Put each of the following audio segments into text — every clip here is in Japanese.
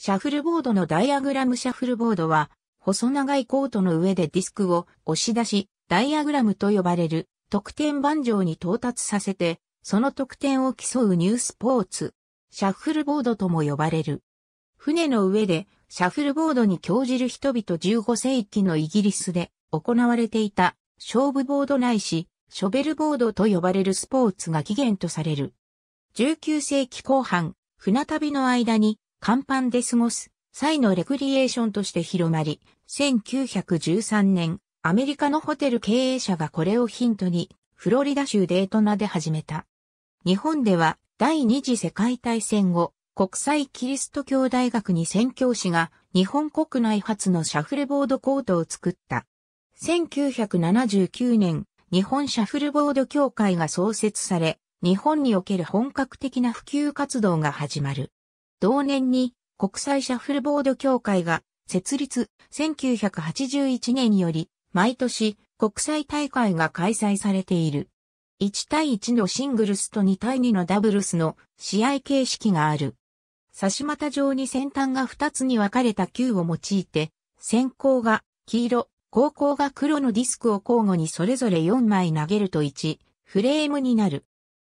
シャッフルボードのダイアグラムシャッフルボードは、細長いコートの上でディスクを押し出し、ダイアグラムと呼ばれる得点盤上に到達させて、その得点を競うニュースポーツ、シャッフルボードとも呼ばれる。船の上でシャッフルボードに興じる人々15世紀のイギリスで行われていた勝負ボードないし、ショベルボードと呼ばれるスポーツが起源とされる。19世紀後半、船旅の間に甲板で過ごす際のレクリエーションとして広まり、1913年、アメリカのホテル経営者がこれをヒントに、フロリダ州デートナで始めた。日本では第二次世界大戦後、国際キリスト教大学に宣教師が日本国内初のシャッフルボードコートを作った。1979年、日本シャッフルボード協会が創設され、日本における本格的な普及活動が始まる。同年に国際シャッフルボード協会が設立1981年により毎年国際大会が開催されている。1対1のシングルスと2対2のダブルスの試合形式がある。差し股状に先端が2つに分かれた球を用いて、先行が黄色、後攻が黒のディスクを交互にそれぞれ4枚投げると1、フレームになる。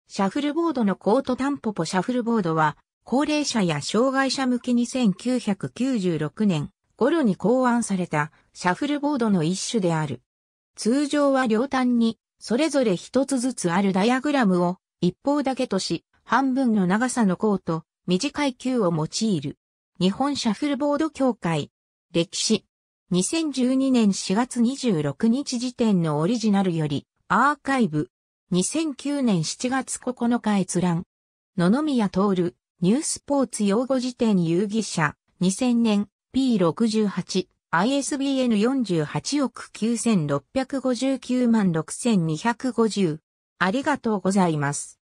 シャッフルボードのコートタンポポシャッフルボードは高齢者や障害者向けに1996年頃に考案されたシャッフルボードの一種である。通常は両端にそれぞれ一つずつあるダイアグラムを一方だけとし、半分の長さのコート、短い球を用いる。日本シャッフルボード協会。歴史。2012年4月26日時点のオリジナルより、アーカイブ。2009年7月9日閲覧。野々宮徹、ニュースポーツ用語辞典遊戯者、2000年 P68、ISBN 48億9659万6250。ありがとうございます。